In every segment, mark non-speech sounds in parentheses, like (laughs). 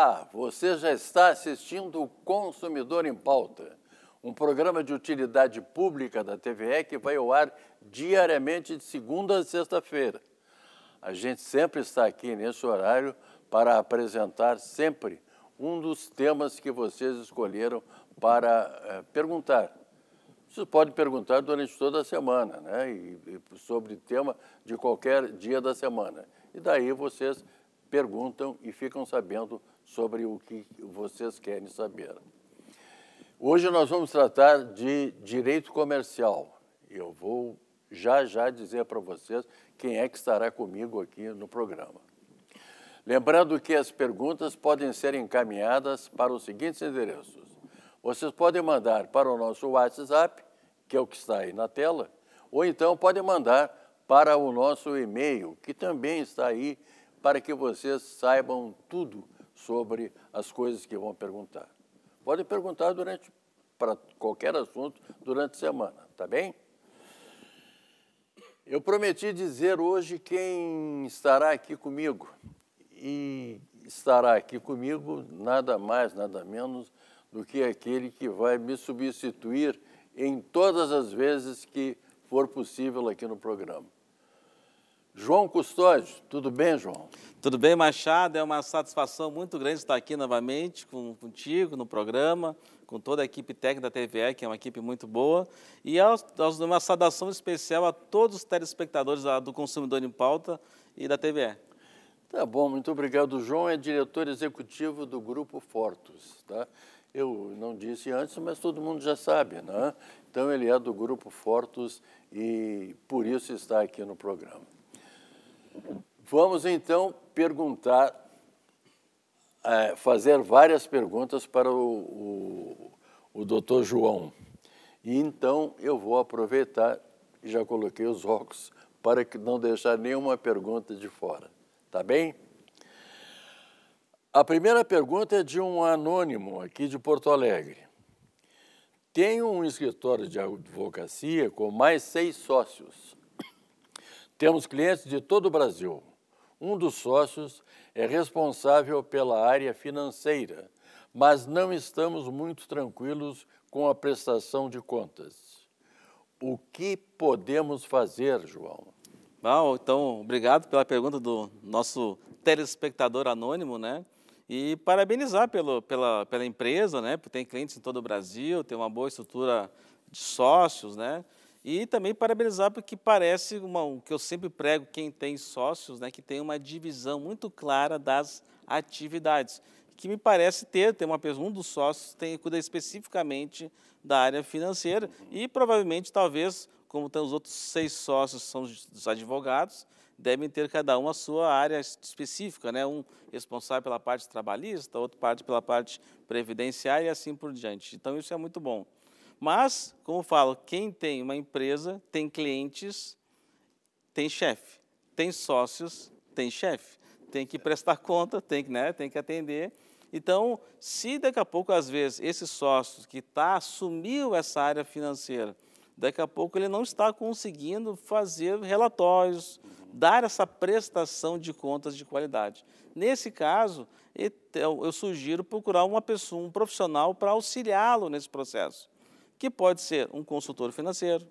Ah, você já está assistindo o Consumidor em Pauta, um programa de utilidade pública da TVE que vai ao ar diariamente de segunda a sexta-feira. A gente sempre está aqui nesse horário para apresentar sempre um dos temas que vocês escolheram para é, perguntar. Vocês podem perguntar durante toda a semana, né? E, e sobre tema de qualquer dia da semana. E daí vocês perguntam e ficam sabendo sobre o que vocês querem saber. Hoje nós vamos tratar de direito comercial. Eu vou já já dizer para vocês quem é que estará comigo aqui no programa. Lembrando que as perguntas podem ser encaminhadas para os seguintes endereços. Vocês podem mandar para o nosso WhatsApp, que é o que está aí na tela, ou então podem mandar para o nosso e-mail, que também está aí, para que vocês saibam tudo sobre as coisas que vão perguntar. Podem perguntar durante para qualquer assunto durante a semana, tá bem? Eu prometi dizer hoje quem estará aqui comigo. E estará aqui comigo nada mais, nada menos do que aquele que vai me substituir em todas as vezes que for possível aqui no programa. João Custódio, tudo bem, João? Tudo bem, Machado. É uma satisfação muito grande estar aqui novamente com, contigo no programa, com toda a equipe técnica da TVE, que é uma equipe muito boa. E é aos, uma saudação especial a todos os telespectadores da, do Consumidor em Pauta e da TVE. Tá bom, muito obrigado. O João é diretor executivo do Grupo Fortus. Tá? Eu não disse antes, mas todo mundo já sabe, né? Então ele é do Grupo Fortus e por isso está aqui no programa. Vamos então perguntar, é, fazer várias perguntas para o, o, o doutor João. E então eu vou aproveitar, já coloquei os óculos, para que não deixar nenhuma pergunta de fora. Tá bem? A primeira pergunta é de um anônimo aqui de Porto Alegre. Tenho um escritório de advocacia com mais seis sócios temos clientes de todo o Brasil. Um dos sócios é responsável pela área financeira, mas não estamos muito tranquilos com a prestação de contas. O que podemos fazer, João? Bom, então, obrigado pela pergunta do nosso telespectador anônimo, né? E parabenizar pelo, pela, pela empresa, né? Porque tem clientes em todo o Brasil, tem uma boa estrutura de sócios, né? E também parabenizar porque parece uma, o que eu sempre prego quem tem sócios, né, que tem uma divisão muito clara das atividades, que me parece ter, tem uma pessoa, um dos sócios tem cuida especificamente da área financeira uhum. e provavelmente talvez como tem os outros seis sócios são os advogados, devem ter cada um a sua área específica, né? Um responsável pela parte trabalhista, outro parte pela parte previdenciária e assim por diante. Então isso é muito bom. Mas, como falo, quem tem uma empresa tem clientes, tem chefe, tem sócios, tem chefe, tem que prestar conta, tem que, né, tem que atender. Então, se daqui a pouco, às vezes, esse sócio que tá, assumiu essa área financeira, daqui a pouco ele não está conseguindo fazer relatórios, dar essa prestação de contas de qualidade. Nesse caso, eu sugiro procurar uma pessoa, um profissional para auxiliá-lo nesse processo que pode ser um consultor financeiro,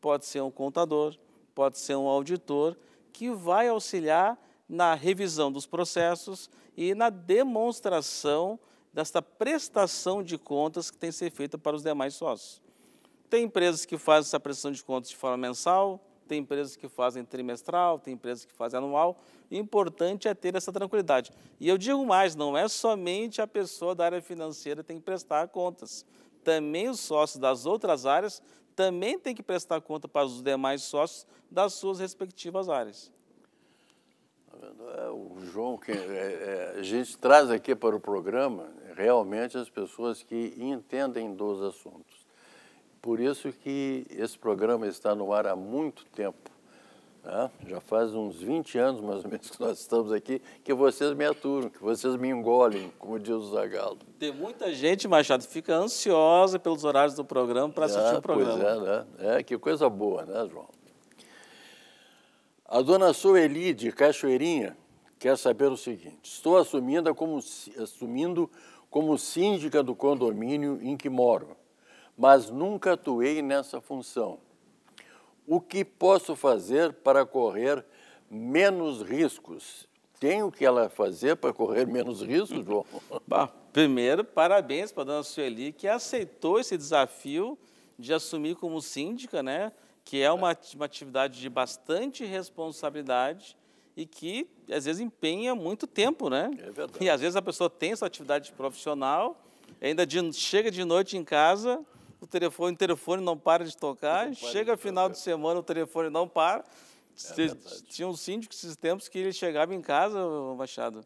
pode ser um contador, pode ser um auditor, que vai auxiliar na revisão dos processos e na demonstração desta prestação de contas que tem que ser feita para os demais sócios. Tem empresas que fazem essa prestação de contas de forma mensal, tem empresas que fazem trimestral, tem empresas que fazem anual. O importante é ter essa tranquilidade. E eu digo mais, não é somente a pessoa da área financeira que tem que prestar contas também os sócios das outras áreas também têm que prestar conta para os demais sócios das suas respectivas áreas. Tá é, o João, que, é, é, a gente traz aqui para o programa realmente as pessoas que entendem dos assuntos. Por isso que esse programa está no ar há muito tempo. Né? já faz uns 20 anos, mais ou menos, que nós estamos aqui, que vocês me aturam, que vocês me engolem, como diz o Zagalo. Tem muita gente, Machado, fica ansiosa pelos horários do programa para assistir ah, o programa. Pois é, né? É, que coisa boa, né, João? A dona Sueli, de Cachoeirinha, quer saber o seguinte. Estou assumindo como, assumindo como síndica do condomínio em que moro, mas nunca atuei nessa função o que posso fazer para correr menos riscos? Tem o que ela fazer para correr menos riscos, João? (laughs) Bah, primeiro, parabéns para a dona Sueli, que aceitou esse desafio de assumir como síndica, né? que é uma, uma atividade de bastante responsabilidade e que, às vezes, empenha muito tempo. Né? É verdade. E, às vezes, a pessoa tem sua atividade profissional, ainda de, chega de noite em casa o telefone, o telefone não para de tocar, chega de final de semana, o telefone não para. É tinha um síndico esses tempos que ele chegava em casa, Machado,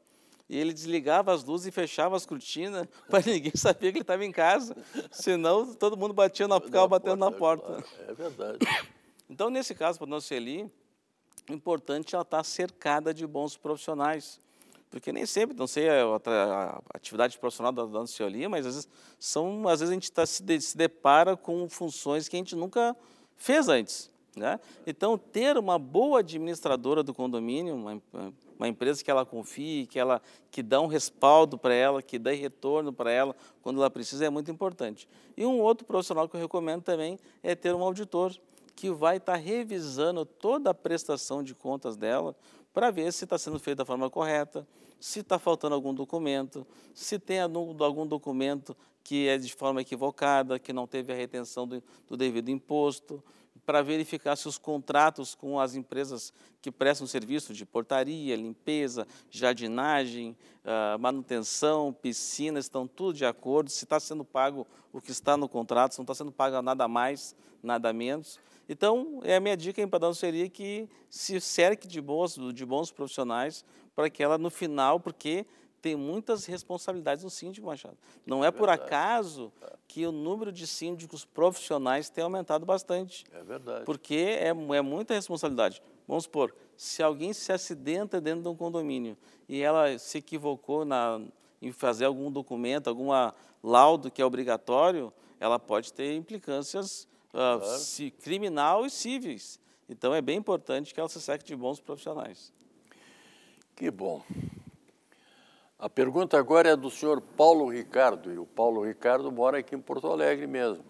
e ele desligava as luzes e fechava as cortinas (laughs) para ninguém saber que ele estava em casa. Senão, todo mundo batia na, ficava batendo na porta. É verdade. É (coughs) então, nesse caso, para a nossa o é importante é ela estar cercada de bons profissionais. Porque nem sempre, não sei a, atividade profissional da dona Cioli, mas às vezes, são, às vezes a gente tá, se, de, se depara com funções que a gente nunca fez antes. Né? Então, ter uma boa administradora do condomínio, uma, uma empresa que ela confie, que, ela, que dá um respaldo para ela, que dá retorno para ela quando ela precisa, é muito importante. E um outro profissional que eu recomendo também é ter um auditor que vai estar tá revisando toda a prestação de contas dela para ver se está sendo feito da forma correta, se está faltando algum documento, se tem algum documento que é de forma equivocada, que não teve a retenção do, do devido imposto, para verificar se os contratos com as empresas que prestam serviço de portaria, limpeza, jardinagem, ah, manutenção, piscina, estão tudo de acordo, se está sendo pago o que está no contrato, se não está sendo pago nada mais, nada menos. Então, é a minha dica para a seria que se cerque de bons, de bons profissionais para que ela, no final, porque tem muitas responsabilidades no síndico, Machado. Não é, é por acaso que o número de síndicos profissionais tem aumentado bastante. É verdade. Porque é, é muita responsabilidade. Vamos supor, se alguém se acidenta dentro de um condomínio e ela se equivocou na, em fazer algum documento, algum laudo que é obrigatório, ela pode ter implicâncias ah, claro. criminal e cíveis. Então é bem importante que ela se cerque de bons profissionais. Que bom. A pergunta agora é do senhor Paulo Ricardo, e o Paulo Ricardo mora aqui em Porto Alegre mesmo.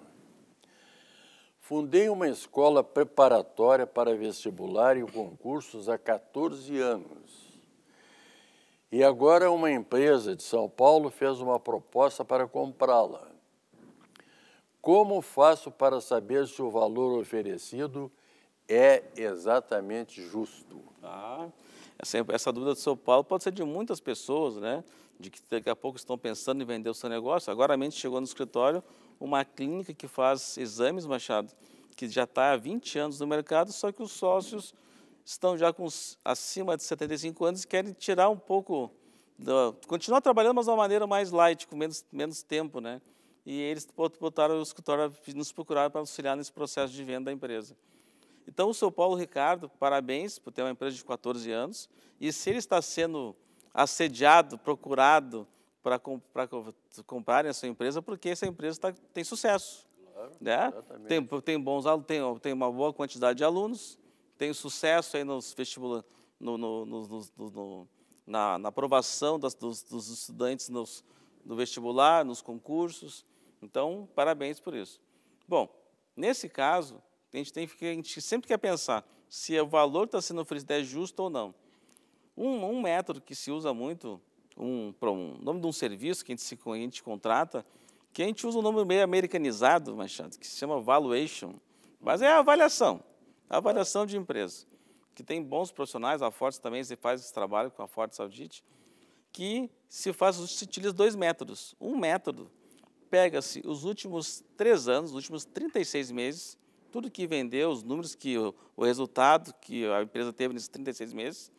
Fundei uma escola preparatória para vestibular e concursos há 14 anos. E agora uma empresa de São Paulo fez uma proposta para comprá-la. Como faço para saber se o valor oferecido é exatamente justo? Ah, tá. é essa, essa dúvida do seu Paulo pode ser de muitas pessoas, né? De que daqui a pouco estão pensando em vender o seu negócio. Agora mesmo chegou no escritório uma clínica que faz exames, Machado, que já está há 20 anos no mercado, só que os sócios estão já com acima de 75 anos e querem tirar um pouco, do, continuar trabalhando, mas de uma maneira mais light, com menos, menos tempo, né? e eles botaram o escritório, nos procurar para auxiliar nesse processo de venda da empresa. Então, o seu Paulo Ricardo, parabéns por ter uma empresa de 14 anos, e se ele está sendo assediado, procurado para, com, para comprar essa empresa, porque essa empresa tem sucesso. Claro, né? tem, tem bons alunos, tem, tem uma boa quantidade de alunos, tem sucesso aí nos vestibula, no, no, no, na, na, aprovação das, dos, dos, estudantes nos, no vestibular, nos concursos, então, parabéns por isso. Bom, nesse caso, a gente, tem, a gente sempre quer pensar se o valor que está sendo oferecido é justo ou não. Um, um método que se usa muito, um, um nome de um serviço que a gente, se, a gente contrata, que a gente usa um nome meio americanizado, Machado, que se chama valuation, mas é a avaliação, a avaliação de empresa, que tem bons profissionais, a Fortes também se faz esse trabalho com a Fortes Audit, que se faz, se utiliza dois métodos. Um método pega-se os últimos três anos, os últimos 36 meses, tudo que vendeu, os números que o, resultado que a empresa teve nesses 36 meses,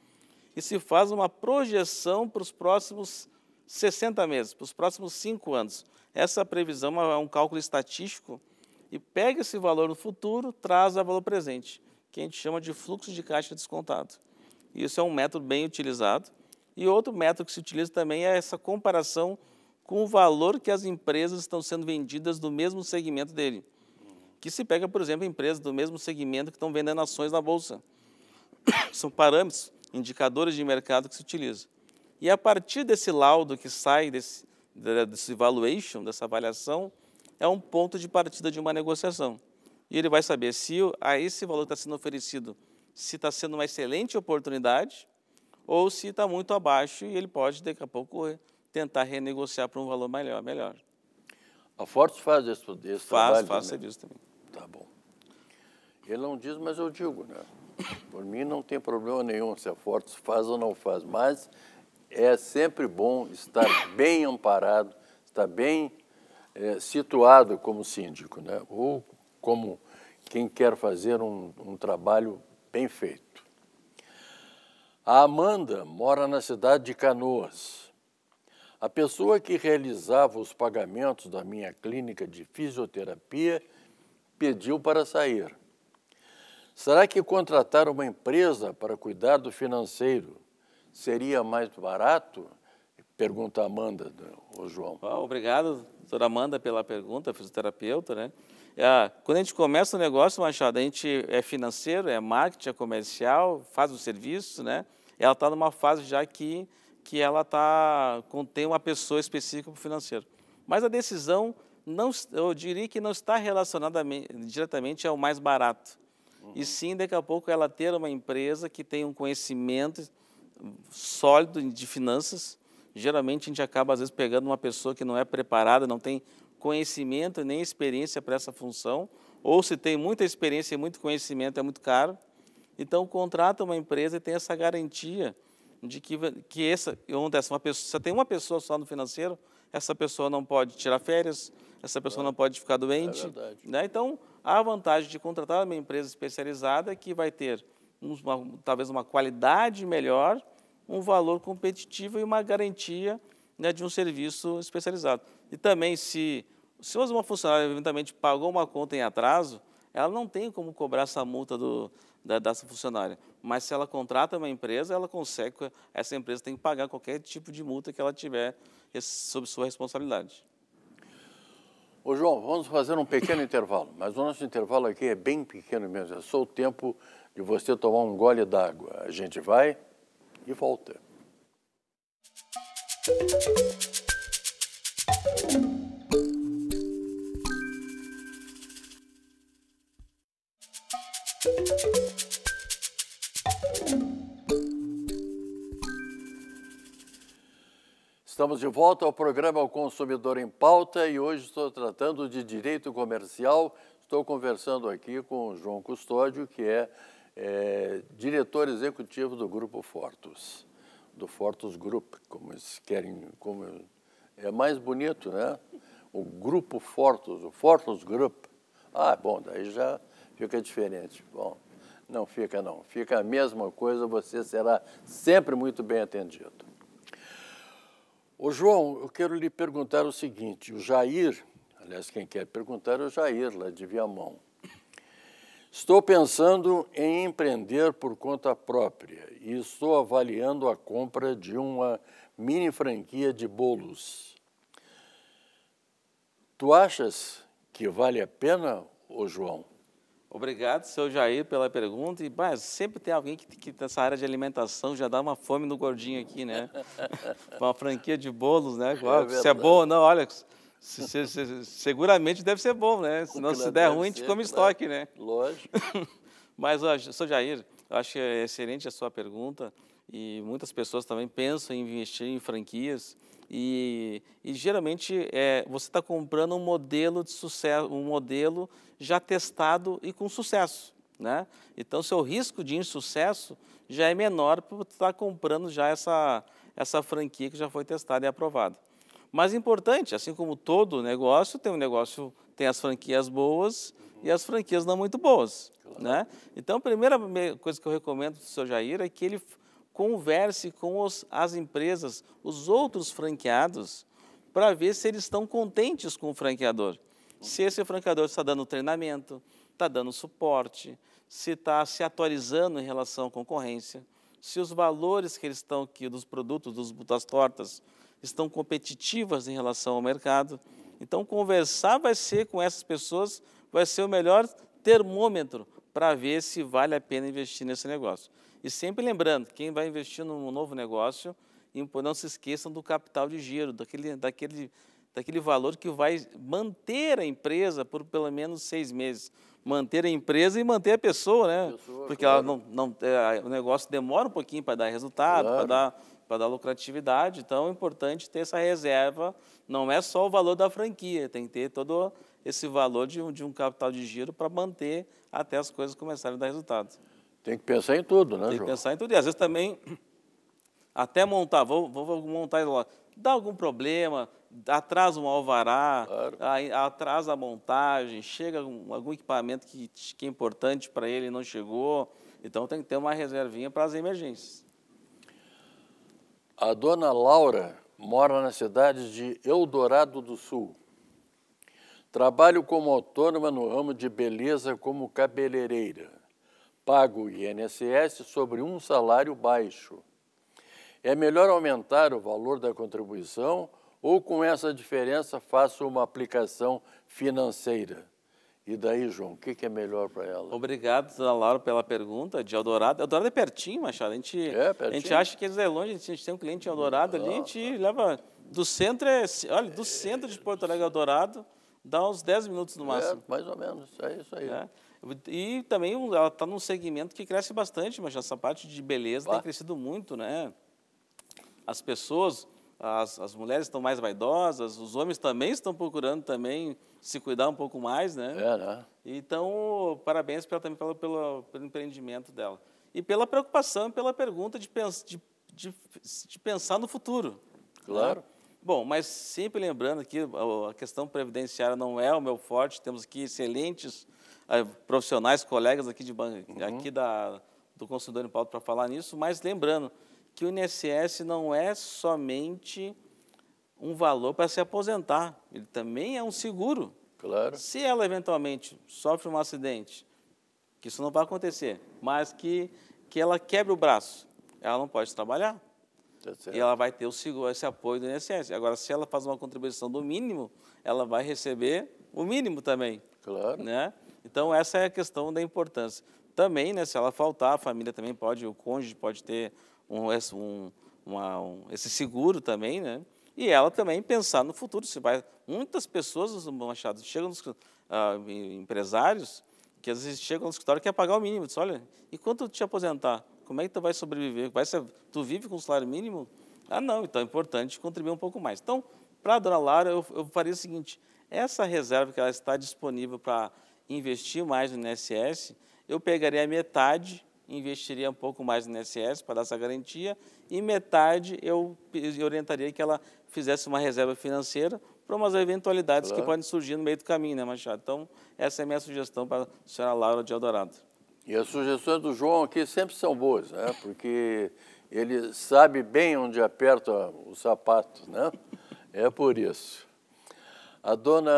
e se faz uma projeção para os próximos 60 meses, para os próximos 5 anos. Essa previsão é um cálculo estatístico e pega esse valor no futuro, traz a valor presente, que a gente chama de fluxo de caixa descontado. Isso é um método bem utilizado. E outro método que se utiliza também é essa comparação com o valor que as empresas estão sendo vendidas do mesmo segmento dele. Que se pega, por exemplo, empresas do mesmo segmento que estão vendendo ações na bolsa. (coughs) São parâmetros, indicadores de mercado que se utilizam. E a partir desse laudo que sai desse, desse valuation, dessa avaliação, é um ponto de partida de uma negociação. E ele vai saber se a esse valor que está sendo oferecido, se está sendo uma excelente oportunidade ou se está muito abaixo e ele pode, daqui a pouco, tentar renegociar para um valor melhor. melhor. A ah, Fortes faz esse, esse faz, trabalho? Faz, serviço também. Tá bom. Ele não diz, mas eu digo, né? Por mim não tem problema nenhum se a é Fortes faz ou não faz, mas é sempre bom estar bem amparado, estar bem é, situado como síndico, né? Ou como quem quer fazer um, um trabalho bem feito. A Amanda mora na cidade de Canoas a pessoa que realizava os pagamentos da minha clínica de fisioterapia pediu para sair. Será que contratar uma empresa para cuidar do financeiro seria mais barato? Pergunta Amanda, o né, João. Ah, obrigado, doutora Amanda, pela pergunta, fisioterapeuta, né? Ah, quando a gente começa o negócio, Machado, a gente é financeiro, é marketing, é comercial, faz o serviço, né? Ela está numa fase já que que ela tá, contém uma pessoa específica para o financeiro. Mas a decisão, não, eu diria que não está relacionada diretamente ao mais barato. Uhum. E sim, daqui a pouco, ela ter uma empresa que tem um conhecimento sólido de finanças. Geralmente, a gente acaba, às vezes, pegando uma pessoa que não é preparada, não tem conhecimento nem experiência para essa função, ou se tem muita experiência e muito conhecimento, é muito caro. Então, contrata uma empresa e tem essa garantia de que, que essa, acontece uma pessoa, se tem uma pessoa só no financeiro, essa pessoa não pode tirar férias, essa pessoa não pode ficar doente. É né? Então, há a vantagem de contratar uma empresa especializada que vai ter uma, talvez uma qualidade melhor, um valor competitivo e uma garantia né, de um serviço especializado. E também, se, se uma funcionária eventualmente pagou uma conta em atraso, ela não tem como cobrar essa multa do, da, dessa funcionária. Mas se ela contrata uma empresa, ela consegue, essa empresa tem que pagar qualquer tipo de multa que ela tiver sob sua responsabilidade. Ô João, vamos fazer um pequeno intervalo, mas o nosso intervalo aqui é bem pequeno mesmo, é só o tempo de você tomar um gole d'água. A gente vai e volta. Música Estamos de volta ao programa O Consumidor em Pauta e hoje estou tratando de direito comercial. Estou conversando aqui com o João Custódio, que é, é diretor executivo do Grupo Fortus, do Fortus Group, como eles querem. Como é mais bonito, né? O Grupo Fortus, o Fortus Group. Ah, bom, daí já fica diferente. Bom, não fica, não. Fica a mesma coisa, você será sempre muito bem atendido. Ô João, eu quero lhe perguntar o seguinte: o Jair, aliás, quem quer perguntar é o Jair, lá de Viamão. Estou pensando em empreender por conta própria e estou avaliando a compra de uma mini franquia de bolos. Tu achas que vale a pena, ô João? Obrigado, seu Jair, pela pergunta. E bah, sempre tem alguém que, que nessa área de alimentação já dá uma fome no gordinho aqui, né? (laughs) uma franquia de bolos, né? É se é bom ou não, olha, se, se, se, seguramente deve ser bom, né? Se não se der ruim, ser, a gente come claro. estoque, né? Lógico. (laughs) Mas, ó, seu Jair, acho que é excelente a sua pergunta. E muitas pessoas também pensam em investir em franquias. E, e geralmente é, você está comprando um modelo de sucesso, um modelo já testado e com sucesso. Né? Então, seu risco de insucesso já é menor por estar comprando já essa, essa franquia que já foi testada e aprovada. Mas importante, assim como todo negócio, tem um negócio, tem as franquias boas uhum. e as franquias não muito boas. Claro. Né? Então, a primeira coisa que eu recomendo para o senhor Jair é que ele converse com os, as empresas, os outros franqueados, para ver se eles estão contentes com o franqueador. Se esse franqueador está dando treinamento, está dando suporte, se está se atualizando em relação à concorrência, se os valores que eles estão aqui dos produtos, dos, butas tortas, estão competitivas em relação ao mercado. Então, conversar vai ser com essas pessoas, vai ser o melhor termômetro para ver se vale a pena investir nesse negócio. E sempre lembrando, quem vai investir num novo negócio, não se esqueçam do capital de giro, daquele, daquele daquele valor que vai manter a empresa por pelo menos seis meses. Manter a empresa e manter a pessoa, né? Pessoa, Porque claro. ela não, não, é, o negócio demora um pouquinho para dar resultado, claro. para dar dar lucratividade. Então, é importante ter essa reserva. Não é só o valor da franquia, tem que ter todo esse valor de um, de um capital de giro para manter até as coisas começarem a dar resultado. Tem que pensar em tudo, né, Tem que João? pensar em tudo. E às vezes também, (clears throat) até montar, vou, vou montar dá algum problema, atrasa um alvará, claro. atrasa a montagem, chega algum equipamento que, que é importante para ele e não chegou. Então tem que ter uma reservinha para as emergências. A dona Laura mora na cidade de Eldorado do Sul. Trabalho como autônoma no ramo de beleza como cabeleireira. Pago INSS sobre um salário baixo é melhor aumentar o valor da contribuição ou com essa diferença faço uma aplicação financeira? E daí, João, o que, é melhor para ela? Obrigado, Laura, pela pergunta de Eldorado. Eldorado é pertinho, Machado. A gente, é, pertinho. A gente acha que eles é longe, a gente tem um cliente em Eldorado ah, ali, a gente ah, tá. leva do centro, é, olha, do centro de Porto Alegre, Eldorado, dá uns 10 minutos no é, máximo. É, mais ou menos, é isso aí. É. E também ela está num segmento que cresce bastante, mas essa parte de beleza tem crescido muito, né? as pessoas, as, as mulheres estão mais vaidosas, os homens também estão procurando também se cuidar um pouco mais, né? É, né? Então, parabéns pra, também pelo, pelo, pelo, empreendimento dela. E pela preocupação, pela pergunta de, pens, de, de, de pensar no futuro. Né? Claro. Né? Bom, mas sempre lembrando que a questão previdenciária não é o meu forte, temos aqui excelentes eh, profissionais, colegas aqui, de, uhum. aqui da, do Consultor em Pauta para falar nisso, mas lembrando, que o INSS não é somente um valor para se aposentar, ele também é um seguro. Claro. Se ela eventualmente sofre um acidente, que isso não vai acontecer, mas que, que ela quebre o braço, ela não pode trabalhar. Tá e ela vai ter o seguro, esse apoio do INSS. Agora, se ela faz uma contribuição do mínimo, ela vai receber o mínimo também. Claro. Né? Então, essa é a questão da importância. Também, né, se ela faltar, a família também pode, o cônjuge pode ter um, um, uma, um, esse seguro também, né? E ela também pensar no futuro. Se vai, muitas pessoas no Machado chegam nos uh, empresários que às vezes chegam no escritório e quer pagar o mínimo. Diz, olha, e quanto te aposentar? Como é que tu vai sobreviver? Vai ser, tu vive com o salário mínimo? Ah, não. Então é importante contribuir um pouco mais. Então, para a dona Laura, eu, eu faria o seguinte: essa reserva que ela está disponível para investir mais no INSS, eu pegaria a metade investiria um pouco mais no INSS para dar essa garantia e metade eu orientaria que ela fizesse uma reserva financeira para umas eventualidades claro. que podem surgir no meio do caminho, né, Machado? Então, essa é a minha sugestão para a senhora Laura de Eldorado. E as sugestões do João aqui sempre são boas, né? Porque ele sabe bem onde aperta o sapato, né? É por isso. A dona,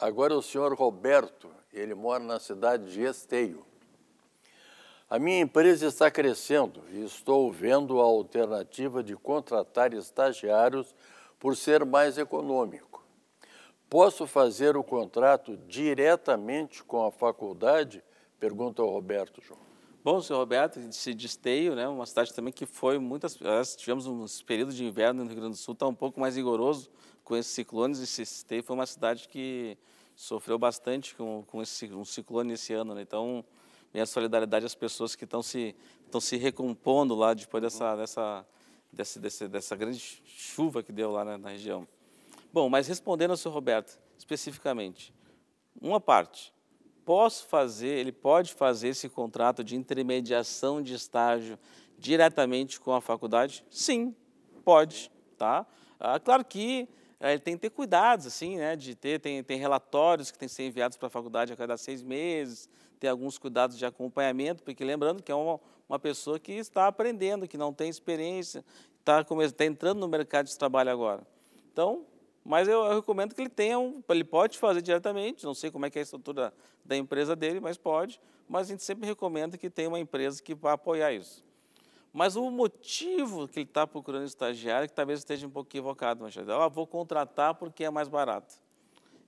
agora é o senhor Roberto, ele mora na cidade de Esteio. A minha empresa está crescendo e estou vendo a alternativa de contratar estagiários por ser mais econômico. Posso fazer o contrato diretamente com a faculdade? Pergunta o Roberto João. Bom, senhor Roberto, se desteio, né, uma cidade também que foi muitas. Nós tivemos uns períodos de inverno no Rio Grande do Sul, está um pouco mais rigoroso com esses ciclones, e desteio foi uma cidade que sofreu bastante com, com esse, um ciclone esse ano. Né? Então, minha solidariedade às pessoas que estão se, estão se recompondo lá depois dessa, dessa, dessa dessa grande chuva que deu lá na, na região. Bom, mas respondendo ao senhor Roberto especificamente, uma parte, posso fazer, ele pode fazer esse contrato de intermediação de estágio diretamente com a faculdade? Sim, pode, tá? Ah, claro que eh, ele tem que ter cuidados, assim, né, de ter, tem, tem relatórios que têm que ser enviados para a faculdade a cada seis meses, ter alguns cuidados de acompanhamento, porque lembrando que é uma, uma pessoa que está aprendendo, que não tem experiência, está, está entrando no mercado de trabalho agora. Então, mas eu, eu, recomendo que ele tenha, um, ele pode fazer diretamente, não sei como é que é a estrutura da empresa dele, mas pode, mas a gente sempre recomenda que tenha uma empresa que vá apoiar isso. Mas o motivo que ele está procurando estagiário, é que talvez esteja um pouco equivocado, Machado, ah, vou contratar porque é mais barato.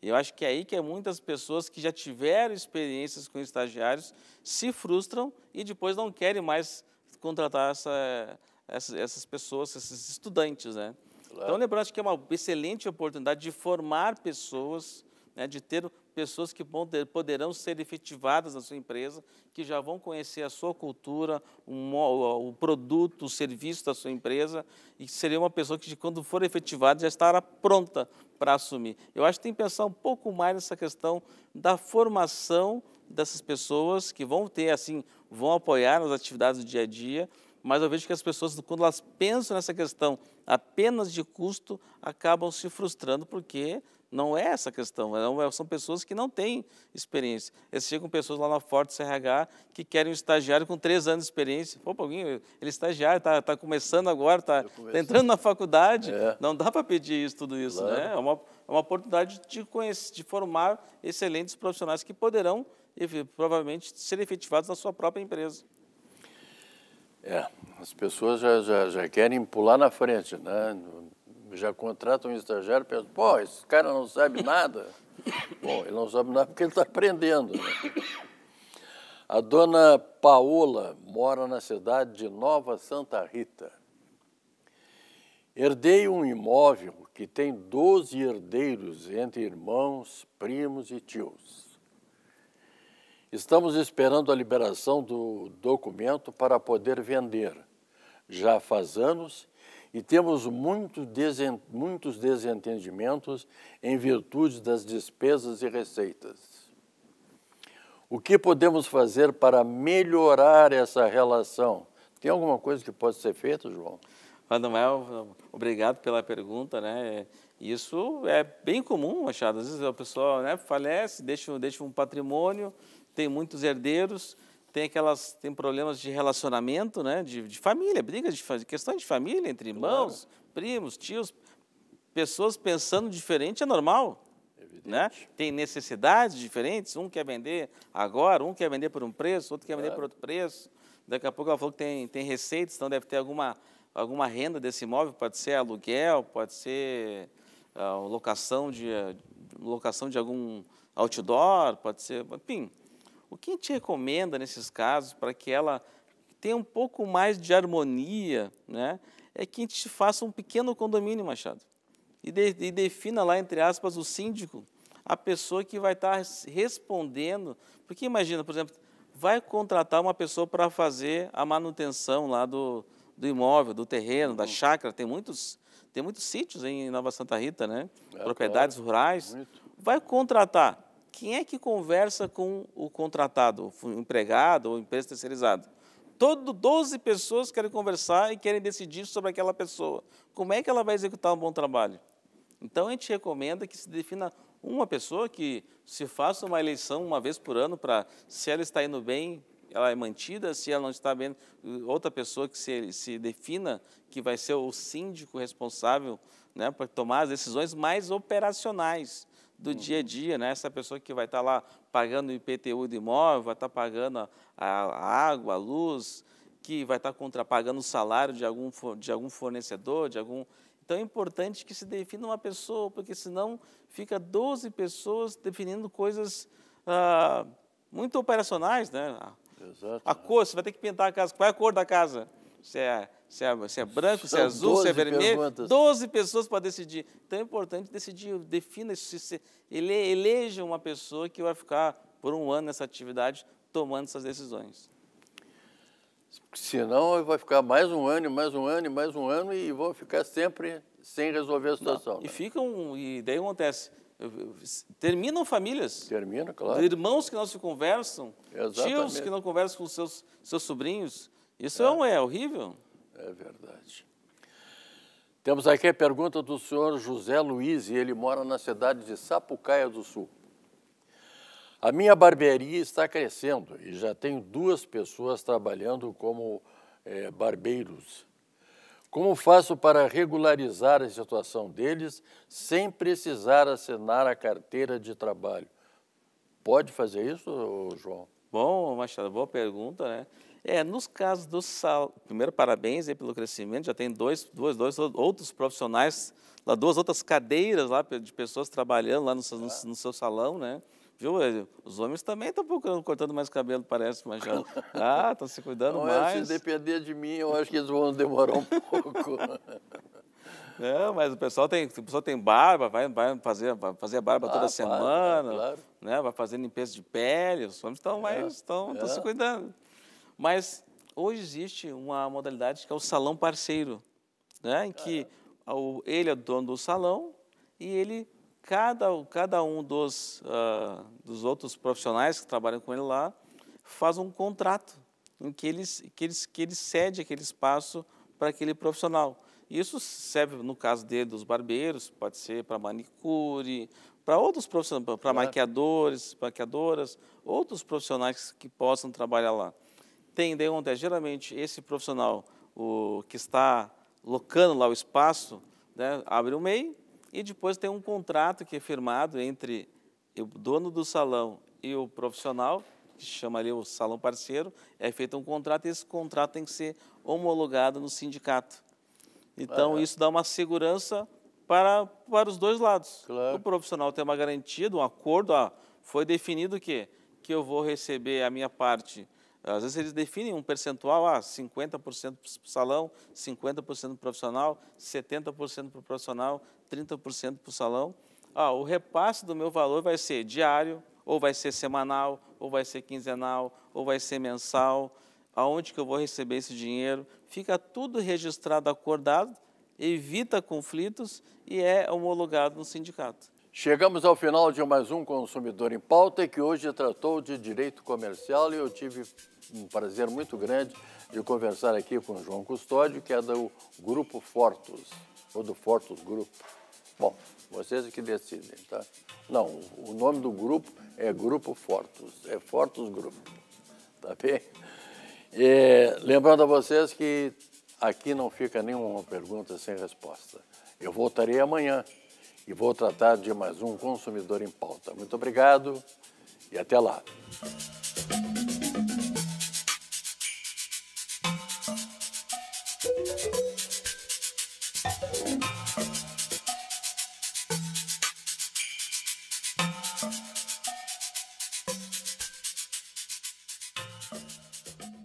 E eu acho que é aí que é muitas pessoas que já tiveram experiências com estagiários se frustram e depois não querem mais contratar essa, essas, essas pessoas, esses estudantes, né? Claro. Então, lembrando que é uma excelente oportunidade de formar pessoas, né, de ter pessoas que poderão ser efetivadas na sua empresa, que já vão conhecer a sua cultura, o produto, o serviço da sua empresa, e seria uma pessoa que, quando for efetivada, já estará pronta para assumir. Eu acho que tem que pensar um pouco mais nessa questão da formação dessas pessoas que vão ter, assim, vão apoiar nas atividades do dia a dia, mas eu vejo que as pessoas, quando elas pensam nessa questão apenas de custo, acabam se frustrando, porque não é essa questão, é são pessoas que não têm experiência. Eles chegam pessoas lá na Forte CRH que querem um estagiário com três anos de experiência. Pô, Paulinho, ele é estagiário, está tá começando agora, está tá, tá entrando na faculdade, é. não dá para pedir isso, tudo isso, né? claro. né? É uma, é uma oportunidade de, conhecer, de formar excelentes profissionais que poderão, provavelmente, ser efetivados na sua própria empresa. É, as pessoas já, já, já querem pular na frente, né? Já contratam um estagiário e pensam, pô, esse cara não sabe nada. (laughs) Bom, ele não sabe nada porque ele está aprendendo. Né? A dona Paola mora na cidade de Nova Santa Rita. Herdei um imóvel que tem 12 herdeiros entre irmãos, primos e tios. Estamos esperando a liberação do documento para poder vender. Já faz anos e temos muito desen, muitos desentendimentos em virtude das despesas e receitas. O que podemos fazer para melhorar essa relação? Tem alguma coisa que pode ser feita, João? Manuel, obrigado pela pergunta, né? Isso é bem comum, Machado. Às vezes a pessoa né, falece, deixa, deixa um patrimônio, tem muitos herdeiros, tem aquelas tem problemas de relacionamento, né? De, de família, brigas de, de questões de família entre irmãos, claro. primos, tios, pessoas pensando diferente é normal. Né? Tem necessidades diferentes, um quer vender agora, um quer vender por um preço, outro quer claro. vender por outro preço. Daqui a pouco ela falou que tem, tem receitas, então deve ter alguma, alguma renda desse imóvel, pode ser aluguel, pode ser uh, locação, de, locação de algum outdoor, pode ser, enfim, o que a gente recomenda nesses casos para que ela tenha um pouco mais de harmonia, né? É que a gente faça um pequeno condomínio, Machado. E, de, e defina lá, entre aspas, o síndico, a pessoa que vai estar respondendo. Porque imagina, por exemplo, vai contratar uma pessoa para fazer a manutenção lá do, do imóvel, do terreno, uhum. da chácara. Tem muitos, tem muitos sítios em Nova Santa Rita, né? É, Propriedades claro. rurais. Muito. Vai contratar quem é que conversa com o contratado, o empregado ou empresa terceirizada? Todo 12 pessoas querem conversar e querem decidir sobre aquela pessoa. Como é que ela vai executar um bom trabalho? Então, a gente recomenda que se defina uma pessoa que se faça uma eleição uma vez por ano para, se ela está indo bem, ela é mantida, se ela não está bem, outra pessoa que se, se defina que vai ser o síndico responsável né, para tomar as decisões mais operacionais do hum. dia a dia, né? Essa pessoa que vai estar tá lá pagando o IPTU do imóvel, vai estar tá pagando a, água, a luz, que vai estar tá contrapagando o salário de algum, de algum fornecedor, de algum... Então é importante que se defina uma pessoa, porque senão fica 12 pessoas definindo coisas ah, muito operacionais, né? Exato, a né? cor, você vai ter que pintar a casa. Qual é a cor da casa? Se é se é, se é branco, se é azul, se é vermelho. doze 12 pessoas para decidir. Então é importante decidir, defina, se, se, ele, eleja uma pessoa que vai ficar por um ano nessa atividade tomando essas decisões. Senão vai ficar mais um ano, mais um ano, mais um ano e vão ficar sempre sem resolver a situação. Não, né? E ficam, e daí acontece, terminam famílias. Termina, claro. Irmãos que não se conversam, Exatamente. tios que não conversam com seus, seus sobrinhos. Isso é, é, é horrível. É verdade. Temos aqui a pergunta do senhor José Luiz, e ele mora na cidade de Sapucaia do Sul. A minha barbearia está crescendo e já tenho duas pessoas trabalhando como é, barbeiros. Como faço para regularizar a situação deles sem precisar assinar a carteira de trabalho? Pode fazer isso, João? Bom, Machado, boa pergunta, né? É, nos casos do sal, primeiro parabéns aí pelo crescimento, já tem dois, dois, dois outros profissionais, lá, duas outras cadeiras lá de pessoas trabalhando lá no, no, no seu salão, né? Viu? É, os homens também estão procurando, cortando mais cabelo, parece, mas já. (laughs) Ah, estão tá se cuidando Não, mais. Se depender de mim, eu acho que eles vão demorar um (laughs) pouco. Não, mas o pessoal tem, o pessoal tem barba, vai, vai fazer, vai fazer barba ah, toda claro, semana, claro. Né? vai fazer limpeza de pele, os homens estão é, mais, estão é. se cuidando. Mas hoje existe uma modalidade que é o salão parceiro, né? em que o, ele é dono do salão e ele, cada, cada um dos, uh, dos outros profissionais que trabalham com ele lá, faz um contrato em que ele, que eles que eles cede aquele espaço para aquele profissional. Isso serve, no caso dele, dos barbeiros, pode ser para manicure, para outros profissionais, para claro. maquiadores, maquiadoras, outros profissionais que possam trabalhar lá tem daí onde é geralmente esse profissional o, que está locando lá o espaço, né, abre o MEI e depois tem um contrato que é firmado entre o dono do salão e o profissional, que chama ali o salão parceiro, é feito um contrato e esse contrato tem que ser homologado no sindicato. Então, isso dá uma segurança para, para os dois lados. Claro. O profissional tem uma garantia, um acordo, ó, foi definido que, que eu vou receber a minha parte às vezes eles definem um percentual, ah, 50% para o salão, 50% para o profissional, 70% para o profissional, 30% para o salão. Ah, o repasse do meu valor vai ser diário, ou vai ser semanal, ou vai ser quinzenal, ou vai ser mensal. Aonde que eu vou receber esse dinheiro? Fica tudo registrado, acordado, evita conflitos e é homologado no sindicato. Chegamos ao final de mais um Consumidor em Pauta, que hoje tratou de direito comercial e eu tive um prazer muito grande de conversar aqui com o João Custódio, que é do Grupo Fortos, ou do Fortos Grupo. Bom, vocês é que decidem, tá? Não, o nome do grupo é Grupo Fortos, é Fortos Grupo, tá bem? E, é, lembrando a vocês que aqui não fica nenhuma pergunta sem resposta. Eu voltarei amanhã e vou tratar de mais um Consumidor em Pauta. Muito obrigado e até lá.